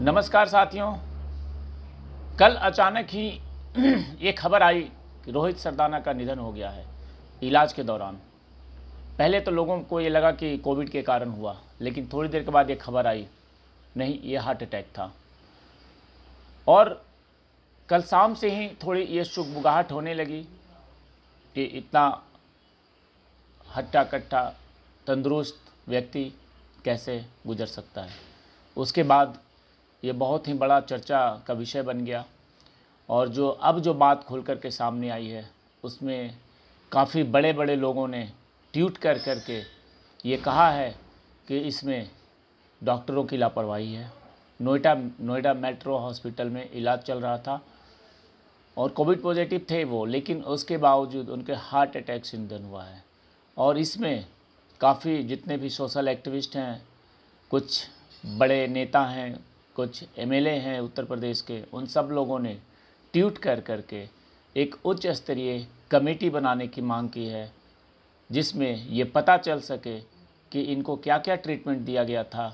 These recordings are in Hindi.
नमस्कार साथियों कल अचानक ही ये खबर आई कि रोहित सरदाना का निधन हो गया है इलाज के दौरान पहले तो लोगों को ये लगा कि कोविड के कारण हुआ लेकिन थोड़ी देर के बाद ये खबर आई नहीं ये हार्ट अटैक था और कल शाम से ही थोड़ी ये शुकबुगाहट होने लगी कि इतना हट्टा कट्टा तंदुरुस्त व्यक्ति कैसे गुजर सकता है उसके बाद ये बहुत ही बड़ा चर्चा का विषय बन गया और जो अब जो बात खुल कर के सामने आई है उसमें काफ़ी बड़े बड़े लोगों ने ट्वीट कर कर के ये कहा है कि इसमें डॉक्टरों की लापरवाही है नोएडा नोएडा मेट्रो हॉस्पिटल में इलाज चल रहा था और कोविड पॉजिटिव थे वो लेकिन उसके बावजूद उनके हार्ट अटैक सिंधन हुआ है और इसमें काफ़ी जितने भी सोशल एक्टिविस्ट हैं कुछ बड़े नेता हैं कुछ एमएलए हैं उत्तर प्रदेश के उन सब लोगों ने ट्वीट कर करके एक उच्च स्तरीय कमेटी बनाने की मांग की है जिसमें ये पता चल सके कि इनको क्या क्या ट्रीटमेंट दिया गया था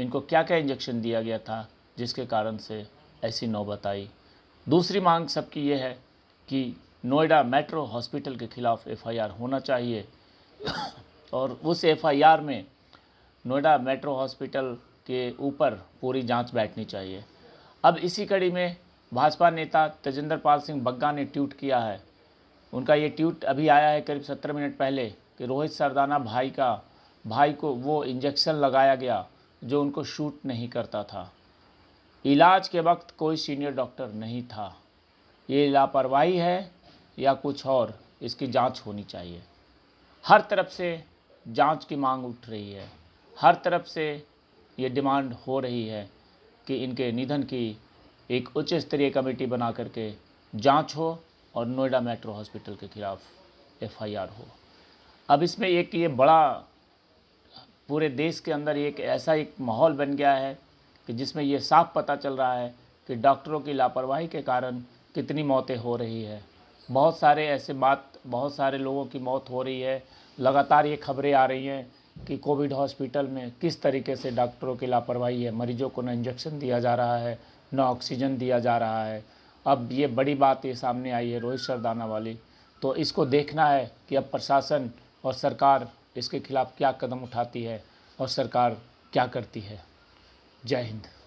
इनको क्या क्या इंजेक्शन दिया गया था जिसके कारण से ऐसी नौबत आई दूसरी मांग सबकी ये है कि नोएडा मेट्रो हॉस्पिटल के ख़िलाफ़ एफआईआर होना चाहिए और उस एफआईआर में नोएडा मेट्रो हॉस्पिटल के ऊपर पूरी जांच बैठनी चाहिए अब इसी कड़ी में भाजपा नेता तजेंद्र पाल सिंह बग्गा ने ट्वीट किया है उनका ये ट्वीट अभी आया है करीब सत्रह मिनट पहले कि रोहित सरदाना भाई का भाई को वो इंजेक्शन लगाया गया जो उनको शूट नहीं करता था इलाज के वक्त कोई सीनियर डॉक्टर नहीं था ये लापरवाही है या कुछ और इसकी जांच होनी चाहिए हर तरफ से जांच की मांग उठ रही है हर तरफ से ये डिमांड हो रही है कि इनके निधन की एक उच्च स्तरीय कमेटी बना करके जांच हो और नोएडा मेट्रो हॉस्पिटल के ख़िलाफ़ एफआईआर हो अब इसमें एक ये बड़ा पूरे देश के अंदर एक ऐसा एक माहौल बन गया है कि जिसमें ये साफ पता चल रहा है कि डॉक्टरों की लापरवाही के कारण कितनी मौतें हो रही है बहुत सारे ऐसे बात बहुत सारे लोगों की मौत हो रही है लगातार ये खबरें आ रही हैं कि कोविड हॉस्पिटल में किस तरीके से डॉक्टरों की लापरवाही है मरीजों को न इंजेक्शन दिया जा रहा है न ऑक्सीजन दिया जा रहा है अब ये बड़ी बात ये सामने आई है रोहित सरदाना वाली तो इसको देखना है कि अब प्रशासन और सरकार इसके खिलाफ़ क्या कदम उठाती है और सरकार क्या करती है जय हिंद